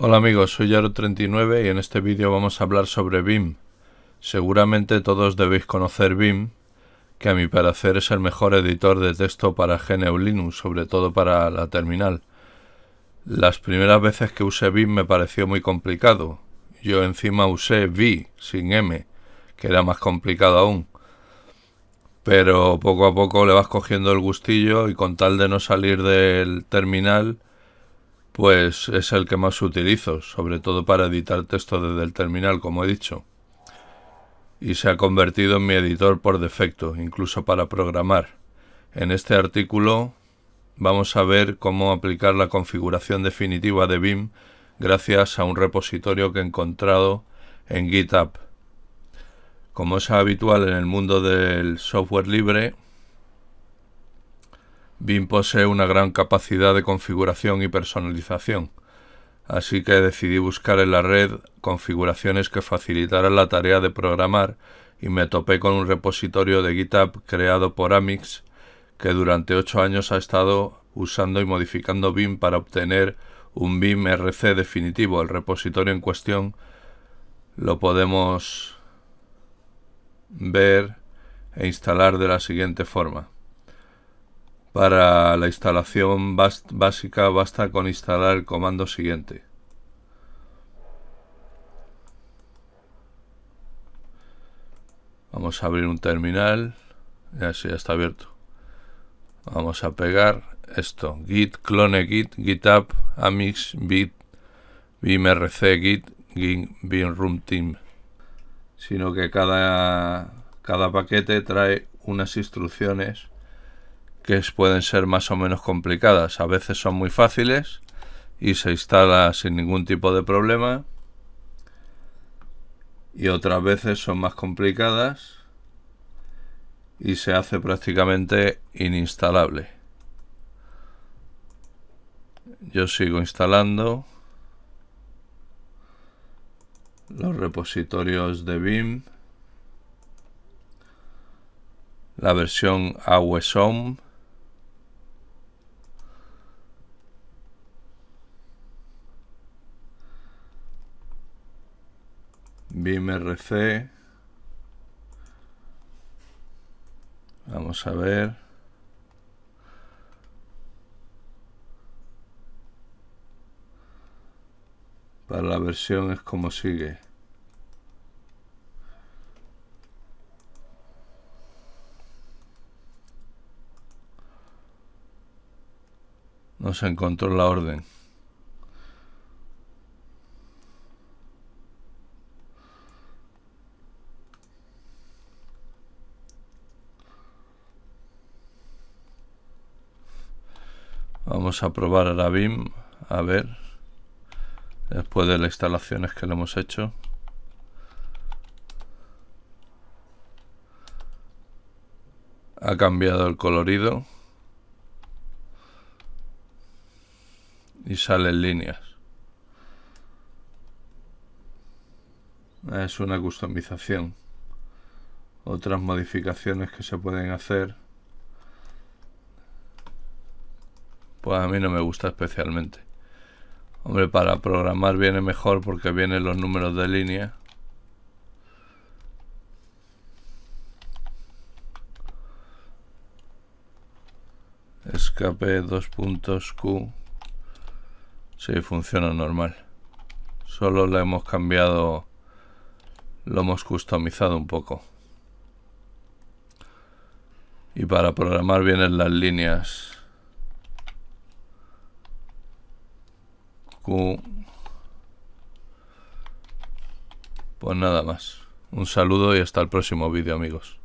Hola amigos, soy Yaro39 y en este vídeo vamos a hablar sobre BIM. Seguramente todos debéis conocer BIM, que a mi parecer es el mejor editor de texto para GNU Linux, sobre todo para la terminal. Las primeras veces que usé BIM me pareció muy complicado. Yo encima usé V, sin M, que era más complicado aún. Pero poco a poco le vas cogiendo el gustillo y con tal de no salir del terminal pues es el que más utilizo, sobre todo para editar texto desde el terminal, como he dicho. Y se ha convertido en mi editor por defecto, incluso para programar. En este artículo vamos a ver cómo aplicar la configuración definitiva de BIM gracias a un repositorio que he encontrado en GitHub. Como es habitual en el mundo del software libre, BIM posee una gran capacidad de configuración y personalización, así que decidí buscar en la red configuraciones que facilitaran la tarea de programar y me topé con un repositorio de GitHub creado por Amix que durante 8 años ha estado usando y modificando BIM para obtener un BIM RC definitivo. El repositorio en cuestión lo podemos ver e instalar de la siguiente forma. Para la instalación básica basta con instalar el comando siguiente. Vamos a abrir un terminal. Ya, ya está abierto. Vamos a pegar esto. Git, clone git, github, amix, bit, bimrc, git, room team. Sino que cada, cada paquete trae unas instrucciones que pueden ser más o menos complicadas. A veces son muy fáciles y se instala sin ningún tipo de problema. Y otras veces son más complicadas y se hace prácticamente ininstalable. Yo sigo instalando los repositorios de BIM, la versión AWSOM BIMRC. Vamos a ver. Para la versión es como sigue. No se encontró la orden. Vamos a probar ahora BIM, a ver, después de las instalaciones que le hemos hecho. Ha cambiado el colorido. Y salen líneas. Es una customización. Otras modificaciones que se pueden hacer. Pues a mí no me gusta especialmente. Hombre, para programar viene mejor porque vienen los números de línea. Escape dos puntos Q. Sí, funciona normal. Solo le hemos cambiado, lo hemos customizado un poco. Y para programar vienen las líneas. Pues nada más. Un saludo y hasta el próximo vídeo amigos.